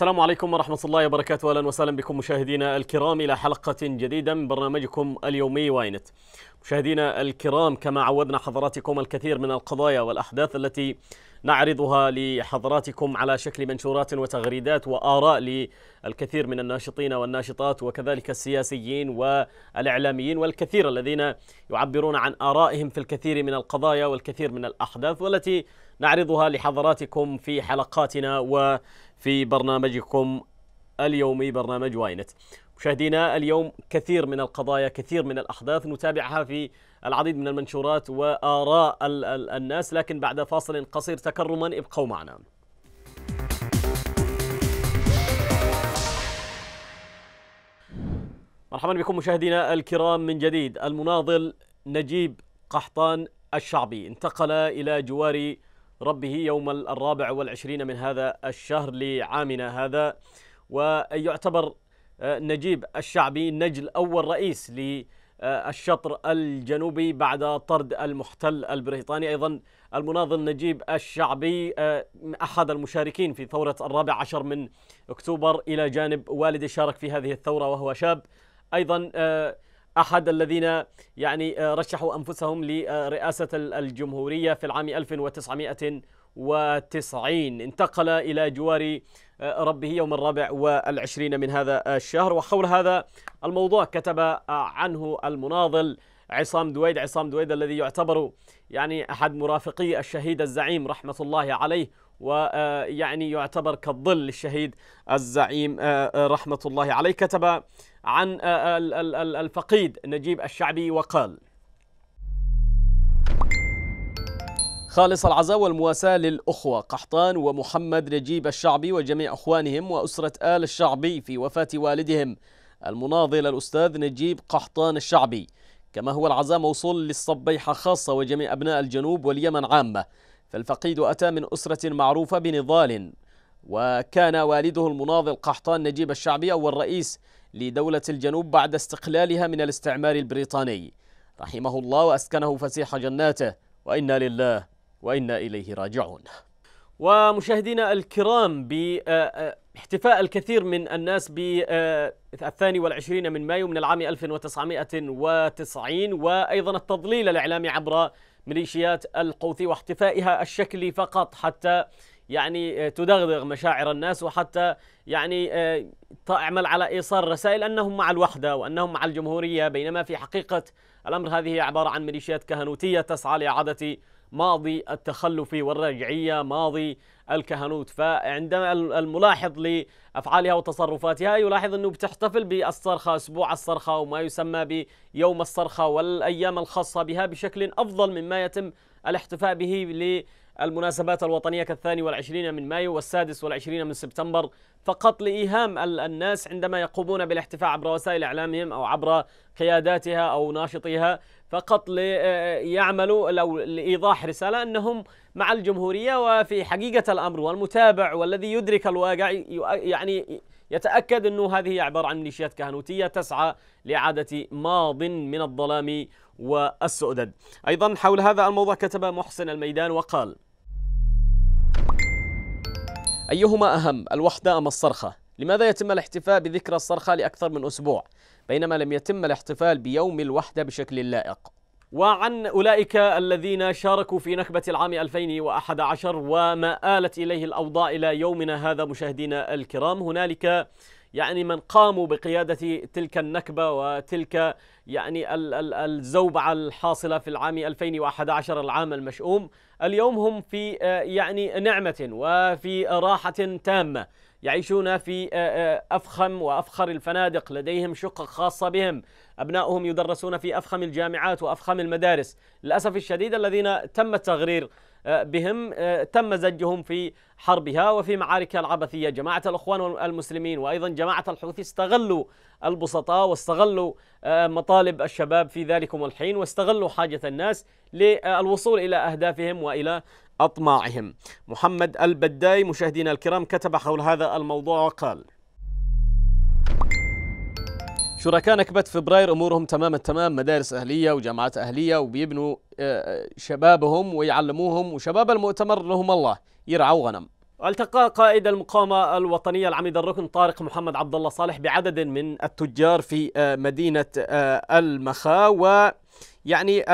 السلام عليكم ورحمة الله وبركاته أهلا وسهلا بكم مشاهدينا الكرام إلى حلقة جديدة من برنامجكم اليومي واينت مشاهدينا الكرام كما عودنا حضراتكم الكثير من القضايا والأحداث التي نعرضها لحضراتكم على شكل منشورات وتغريدات وآراء للكثير من الناشطين والناشطات وكذلك السياسيين والإعلاميين والكثير الذين يعبرون عن آرائهم في الكثير من القضايا والكثير من الأحداث والتي نعرضها لحضراتكم في حلقاتنا و في برنامجكم اليومي برنامج واينت مشاهدينا اليوم كثير من القضايا كثير من الأحداث نتابعها في العديد من المنشورات وآراء ال ال الناس لكن بعد فاصل قصير تكرما ابقوا معنا مرحبا بكم مشاهدينا الكرام من جديد المناضل نجيب قحطان الشعبي انتقل إلى جوار ربه يوم الرابع والعشرين من هذا الشهر لعامنا هذا ويعتبر آه، نجيب الشعبي نجل أول رئيس للشطر الجنوبي بعد طرد المحتل البريطاني أيضا المناضل نجيب الشعبي آه، أحد المشاركين في ثورة الرابع عشر من أكتوبر إلى جانب والده شارك في هذه الثورة وهو شاب أيضا آه، أحد الذين يعني آه، رشحوا أنفسهم لرئاسة الجمهورية في العام 1990 انتقل إلى جوار آه، ربه يوم الرابع والعشرين من هذا الشهر وحول هذا الموضوع كتب آه، عنه المناضل عصام دويد عصام دويد الذي يعتبر يعني أحد مرافقي الشهيد الزعيم رحمة الله عليه ويعني يعتبر كالظل للشهيد الزعيم رحمة الله عليه كتب عن آه، آه، الفقيد نجيب الشعبي وقال خالص العزاء والمواساة للأخوة قحطان ومحمد نجيب الشعبي وجميع أخوانهم وأسرة آل الشعبي في وفاة والدهم المناضل الأستاذ نجيب قحطان الشعبي كما هو العزاء موصول للصبيحة خاصة وجميع أبناء الجنوب واليمن عامة فالفقيد أتى من أسرة معروفة بنضال وكان والده المناضل قحطان نجيب الشعبي أول رئيس لدولة الجنوب بعد استقلالها من الاستعمار البريطاني رحمه الله وأسكنه فسيح جناته وإنا لله وإنا إليه راجعون ومشاهدينا الكرام باحتفاء آه، آه، الكثير من الناس بالثاني آه، والعشرين من مايو من العام 1990 وأيضا التضليل الإعلامي عبر ميليشيات القوثي واحتفائها الشكلي فقط حتى يعني آه، تدغدغ مشاعر الناس وحتى يعني آه، تعمل على إيصال رسائل أنهم مع الوحدة وأنهم مع الجمهورية بينما في حقيقة الأمر هذه عبارة عن ميليشيات كهنوتية تسعى لإعادة ماضي التخلف والرجعية ماضي الكهنوت فعندما الملاحظ لأفعالها وتصرفاتها يلاحظ أنه بتحتفل بالصرخة أسبوع الصرخة وما يسمى بيوم الصرخة والأيام الخاصة بها بشكل أفضل مما يتم الاحتفاء به المناسبات الوطنية كالثاني والعشرين من مايو والسادس والعشرين من سبتمبر فقط لإيهام الناس عندما يقومون بالاحتفاء عبر وسائل إعلامهم أو عبر قياداتها أو ناشطيها فقط ليعملوا آه، لو لإيضاح رسالة أنهم مع الجمهورية وفي حقيقة الأمر والمتابع والذي يدرك الواقع يعني يتأكد أنه هذه عبارة عن ميليشيات كهنوتية تسعى لإعادة ماض من الظلام والسؤدد أيضا حول هذا الموضوع كتب محسن الميدان وقال أيهما أهم الوحدة أم الصرخة؟ لماذا يتم الاحتفاء بذكرى الصرخة لأكثر من أسبوع بينما لم يتم الاحتفال بيوم الوحدة بشكل لائق؟ وعن أولئك الذين شاركوا في نكبة العام 2011 وما آلت إليه الأوضاع إلى يومنا هذا مشاهدينا الكرام هنالك يعني من قاموا بقيادة تلك النكبة وتلك يعني الزوبعة الحاصلة في العام 2011 العام المشؤوم اليوم هم في آه، يعني نعمة وفي راحة تامة يعيشون في آه، آه، أفخم وأفخر الفنادق لديهم شقق خاصة بهم أبنائهم يدرسون في أفخم الجامعات وأفخم المدارس للأسف الشديد الذين تم التغرير آه، بهم آه، تم زجهم في حربها وفي معاركها العبثية جماعة الأخوان المسلمين وأيضا جماعة الحوثي استغلوا البسطاء واستغلوا آه، مطالب الشباب في ذلكم الحين واستغلوا حاجة الناس للوصول إلى أهدافهم وإلى أطماعهم محمد البداي مشاهدينا الكرام كتب حول هذا الموضوع وقال شركاء نكبة فبراير أمورهم تمام التمام مدارس أهلية وجامعات أهلية وبيبنوا آه، آه، شبابهم ويعلموهم وشباب المؤتمر لهم الله يرعوا غنم التقى قائد المقاومة الوطنية العميد الركن طارق محمد عبد الله صالح بعدد من التجار في آه، مدينة المخا ويعني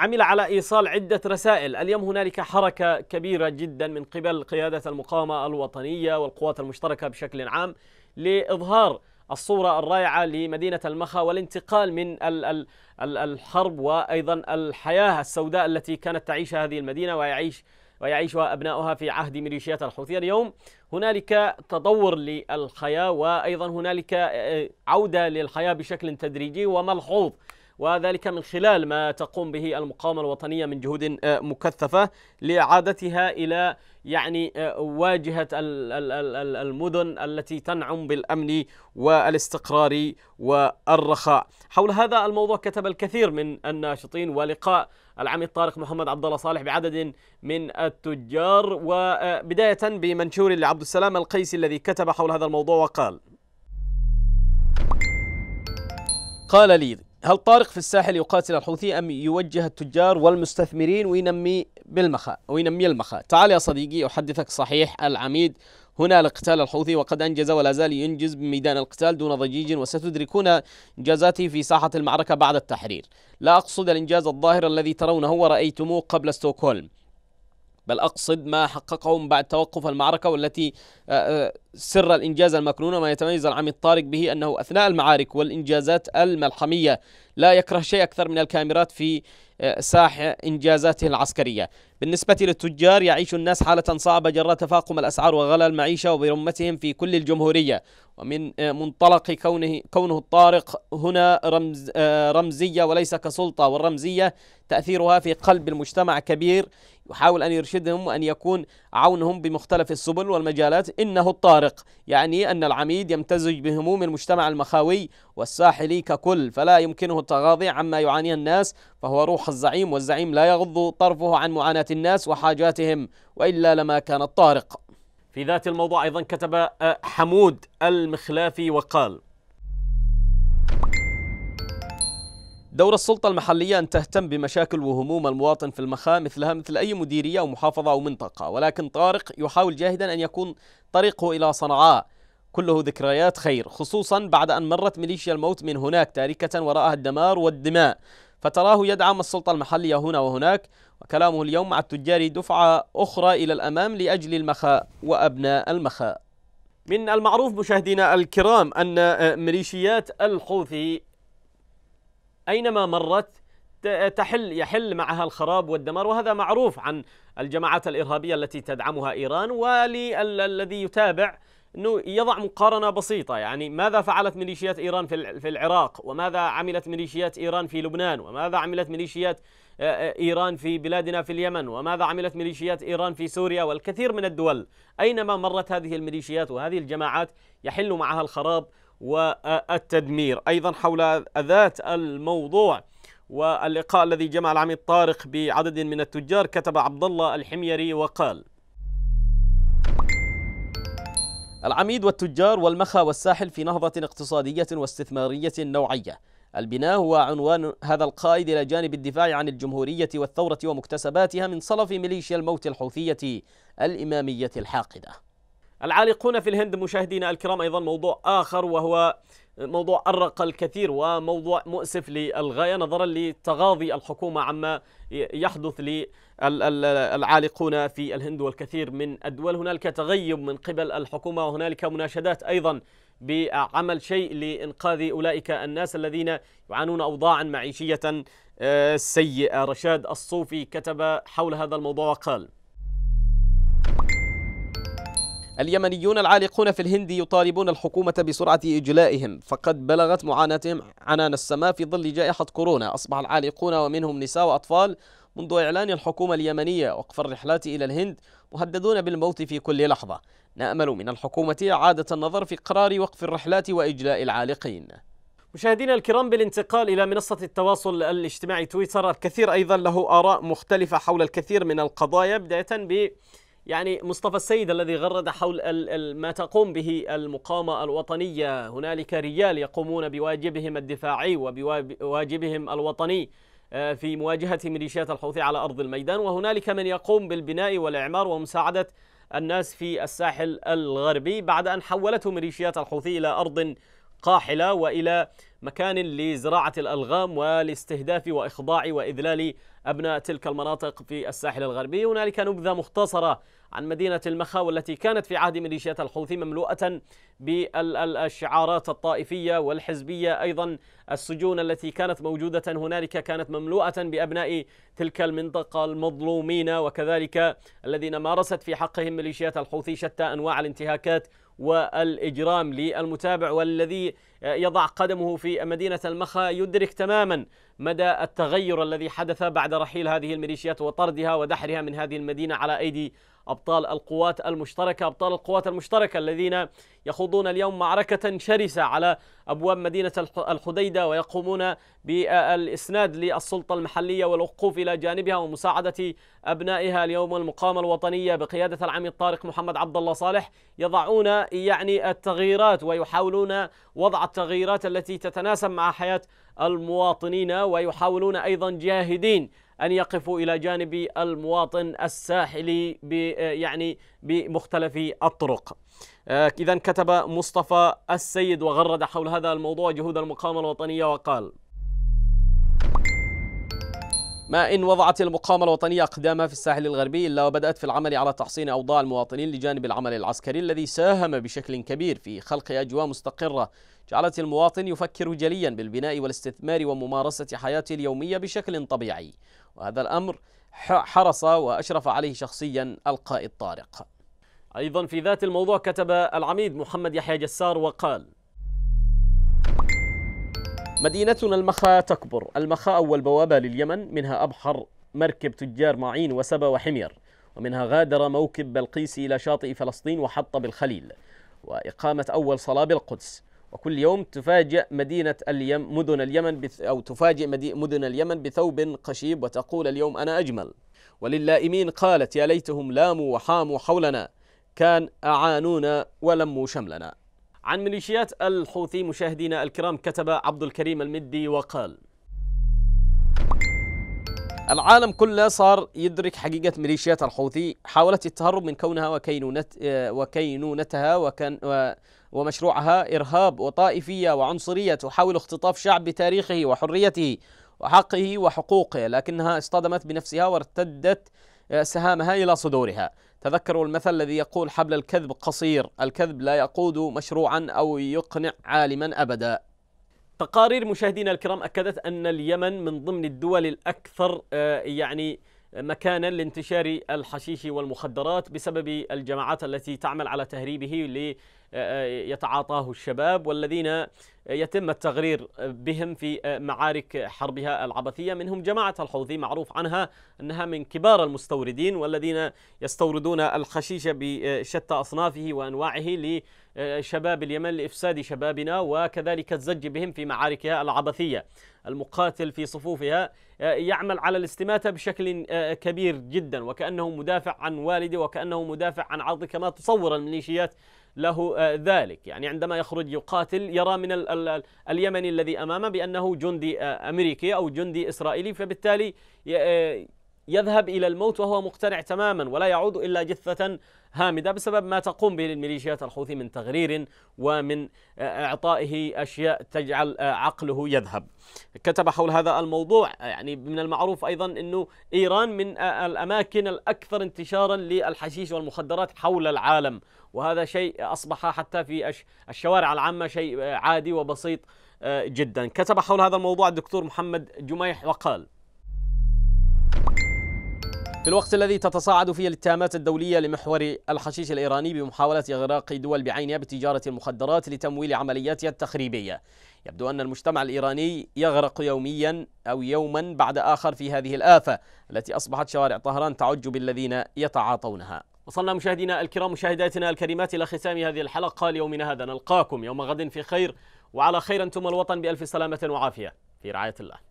عمل على إيصال عدة رسائل اليوم هنالك حركة كبيرة جدا من قبل قيادة المقاومة الوطنية والقوات المشتركة بشكل عام لإظهار الصورة الرائعة لمدينة المخا والانتقال من الحرب وأيضا الحياة السوداء التي كانت تعيشها هذه المدينة ويعيش ويعيشها أبناؤها في عهد ميليشيات الحوثي اليوم هنالك تطور للحياة وأيضا هنالك آه، عودة للحياة بشكل تدريجي وملحوظ وذلك من خلال ما تقوم به المقاومة الوطنية من جهود آه، مكثفة لإعادتها إلى يعني آه، واجهة المدن التي تنعم بالأمن والاستقرار والرخاء حول هذا الموضوع كتب الكثير من الناشطين ولقاء العميد طارق محمد عبد الله صالح بعدد من التجار وبداية بمنشور لعبد السلام القيسي الذي كتب حول هذا الموضوع وقال قال لي هل طارق في الساحل يقاتل الحوثي أم يوجه التجار والمستثمرين وينمي بالمخاء وينمي المخاء تعال يا صديقي أحدثك صحيح العميد هنا لقتال الحوثي وقد أنجز ولا زال ينجز بميدان القتال دون ضجيج وستدركون إنجازاته في ساحة المعركة بعد التحرير لا أقصد الإنجاز الظاهر الذي ترونه ورأيتموه قبل ستوكهولم بل أقصد ما حققهم بعد توقف المعركة والتي آه، آه، سر الإنجاز المكنون ما يتميز العم الطارق به أنه أثناء المعارك والإنجازات الملحمية لا يكره شيء أكثر من الكاميرات في آه، ساحة إنجازاته العسكرية بالنسبة للتجار يعيش الناس حالة صعبة جراء تفاقم الأسعار وغلاء المعيشة وبرمتهم في كل الجمهورية ومن آه، منطلق كونه, كونه الطارق هنا رمز آه، رمزية وليس كسلطة والرمزية تأثيرها في قلب المجتمع كبير يحاول أن يرشدهم وأن يكون عونهم بمختلف السبل والمجالات إنه الطارق الفارق يعني أن العميد يمتزج بهموم المجتمع المخاوي والساحلي ككل فلا يمكنه التغاضي عما يعانيه الناس فهو روح الزعيم والزعيم لا يغض طرفه عن معاناة الناس وحاجاتهم وإلا لما كان الطارق في ذات الموضوع أيضا كتب آه، حمود المخلافي وقال دور السلطة المحلية أن تهتم بمشاكل وهموم المواطن في المخا مثلها مثل أي مديرية أو محافظة أو منطقة ولكن طارق يحاول جاهدا أن يكون طريقه إلى صنعاء كله ذكريات خير خصوصا بعد أن مرت ميليشيا الموت من هناك تاركة وراءها الدمار والدماء فتراه يدعم السلطة المحلية هنا وهناك وكلامه اليوم مع التجار دفعة أخرى إلى الأمام لأجل المخاء وأبناء المخاء من المعروف مشاهدينا الكرام أن ميليشيات الحوثي أينما مرت تحل يحل معها الخراب والدمار وهذا معروف عن الجماعات الإرهابية التي تدعمها إيران وللذي يتابع أنه يضع مقارنة بسيطة يعني ماذا فعلت ميليشيات إيران في العراق وماذا عملت ميليشيات إيران في لبنان وماذا عملت ميليشيات إيران في بلادنا في اليمن وماذا عملت ميليشيات إيران في سوريا والكثير من الدول أينما مرت هذه الميليشيات وهذه الجماعات يحل معها الخراب والتدمير أيضا حول ذات الموضوع واللقاء الذي جمع العميد طارق بعدد من التجار كتب عبد الله الحميري وقال العميد والتجار والمخا والساحل في نهضة اقتصادية واستثمارية نوعية البناء هو عنوان هذا القائد إلى جانب الدفاع عن الجمهورية والثورة ومكتسباتها من صلف ميليشيا الموت الحوثية الإمامية الحاقدة العالقون في الهند مشاهدينا الكرام أيضا موضوع آخر وهو موضوع أرق الكثير وموضوع مؤسف للغاية نظرا لتغاضي الحكومة عما يحدث للعالقون في الهند والكثير من الدول هنالك تغيب من قبل الحكومة وهنالك مناشدات أيضا بعمل شيء لإنقاذ أولئك الناس الذين يعانون أوضاعا معيشية آه، سيئة رشاد الصوفي كتب حول هذا الموضوع وقال اليمنيون العالقون في الهند يطالبون الحكومة بسرعة إجلائهم فقد بلغت معاناتهم عنان السماء في ظل جائحة كورونا أصبح العالقون ومنهم نساء وأطفال منذ إعلان الحكومة اليمنية وقف الرحلات إلى الهند مهددون بالموت في كل لحظة نأمل من الحكومة إعادة النظر في قرار وقف الرحلات وإجلاء العالقين مشاهدينا الكرام بالانتقال إلى منصة التواصل الاجتماعي تويتر الكثير أيضا له آراء مختلفة حول الكثير من القضايا بداية ب يعني مصطفى السيد الذي غرد حول ما تقوم به المقاومة الوطنية هنالك رجال يقومون بواجبهم الدفاعي وبواجبهم الوطني آه، في مواجهة ميليشيات الحوثي على أرض الميدان وهنالك من يقوم بالبناء والإعمار ومساعدة الناس في الساحل الغربي بعد أن حولته ميليشيات الحوثي إلى أرض قاحلة وإلى مكان لزراعة الألغام والاستهداف وإخضاع وإذلال أبناء تلك المناطق في الساحل الغربي هنالك نبذة مختصرة عن مدينة المخا والتي كانت في عهد ميليشيات الحوثي مملوءة بالشعارات الطائفية والحزبية أيضا السجون التي كانت موجودة هنالك كانت مملوءة بأبناء تلك المنطقة المظلومين وكذلك الذين مارست في حقهم ميليشيات الحوثي شتى أنواع الانتهاكات والإجرام للمتابع والذي يضع قدمه في مدينة المخا يدرك تماما مدى التغير الذي حدث بعد رحيل هذه الميليشيات وطردها ودحرها من هذه المدينة على أيدي أبطال القوات المشتركة أبطال القوات المشتركة الذين يخوضون اليوم معركة شرسة على أبواب مدينة الحديدة ويقومون بالإسناد للسلطة المحلية والوقوف إلى جانبها ومساعدة أبنائها اليوم المقامة الوطنية بقيادة العميد طارق محمد عبد الله صالح يضعون يعني التغييرات ويحاولون وضع التغييرات التي تتناسب مع حياة المواطنين ويحاولون أيضا جاهدين أن يقفوا إلى جانب المواطن الساحلي آه، يعني بمختلف الطرق آه، إذا كتب مصطفى السيد وغرد حول هذا الموضوع جهود المقاومة الوطنية وقال ما إن وضعت المقاومة الوطنية أقدامها في الساحل الغربي إلا وبدأت في العمل على تحصين أوضاع المواطنين لجانب العمل العسكري الذي ساهم بشكل كبير في خلق أجواء مستقرة جعلت المواطن يفكر جليا بالبناء والاستثمار وممارسة حياته اليومية بشكل طبيعي وهذا الأمر حرص وأشرف عليه شخصيا القائد طارق أيضا في ذات الموضوع كتب العميد محمد يحيى جسار وقال مدينتنا المخا تكبر المخا أول بوابة لليمن منها أبحر مركب تجار معين وسبا وحمير ومنها غادر موكب بلقيس إلى شاطئ فلسطين وحط بالخليل وإقامة أول صلاة بالقدس وكل يوم تفاجئ مدينة اليم مدن اليمن بث أو تفاجئ مدن اليمن بثوب قشيب وتقول اليوم أنا أجمل وللائمين قالت يا ليتهم لاموا وحاموا حولنا كان أعانونا ولموا شملنا عن ميليشيات الحوثي مشاهدينا الكرام كتب عبد الكريم المدي وقال العالم كله صار يدرك حقيقة ميليشيات الحوثي حاولت التهرب من كونها وكينونت آه، وكينونتها وكان ومشروعها إرهاب وطائفية وعنصرية تحاول اختطاف شعب بتاريخه وحريته وحقه وحقوقه لكنها اصطدمت بنفسها وارتدت سهامها إلى صدورها تذكروا المثل الذي يقول حبل الكذب قصير الكذب لا يقود مشروعا أو يقنع عالما أبدا تقارير مشاهدينا الكرام أكدت أن اليمن من ضمن الدول الأكثر آه، يعني مكانا لانتشار الحشيش والمخدرات بسبب الجماعات التي تعمل على تهريبه ليتعاطاه الشباب والذين يتم التغرير بهم في معارك حربها العبثية منهم جماعة الحوثي معروف عنها أنها من كبار المستوردين والذين يستوردون الحشيش بشتى أصنافه وأنواعه لشباب اليمن لإفساد شبابنا وكذلك الزج بهم في معاركها العبثية المقاتل في صفوفها آه، يعمل على الاستماتة بشكل آه، كبير جدا وكأنه مدافع عن والده وكأنه مدافع عن عرضه كما تصور الميليشيات له آه، ذلك يعني عندما يخرج يقاتل يرى من ال ال اليمني الذي أمامه بأنه جندي أمريكي أو جندي إسرائيلي فبالتالي يذهب إلى الموت وهو مقتنع تماما ولا يعود إلا جثة هامدة بسبب ما تقوم به الميليشيات الحوثي من تغرير ومن آه، إعطائه أشياء تجعل آه، عقله يذهب كتب حول هذا الموضوع آه، يعني من المعروف أيضا أنه إيران من الأماكن الأكثر انتشارا للحشيش والمخدرات حول العالم وهذا شيء أصبح حتى في الشوارع العامة شيء عادي وبسيط جدا كتب حول هذا الموضوع الدكتور محمد جميح وقال في الوقت الذي تتصاعد فيه الاتهامات الدولية لمحور الحشيش الإيراني بمحاولة إغراق دول بعينها بتجارة المخدرات لتمويل عملياتها التخريبية يبدو أن المجتمع الإيراني يغرق يوميا أو يوما بعد آخر في هذه الآفة التي أصبحت شوارع طهران تعج بالذين يتعاطونها وصلنا مشاهدينا الكرام مشاهداتنا الكريمات إلى ختام هذه الحلقة ليومنا هذا نلقاكم يوم غد في خير وعلى خير أنتم الوطن بألف سلامة وعافية في رعاية الله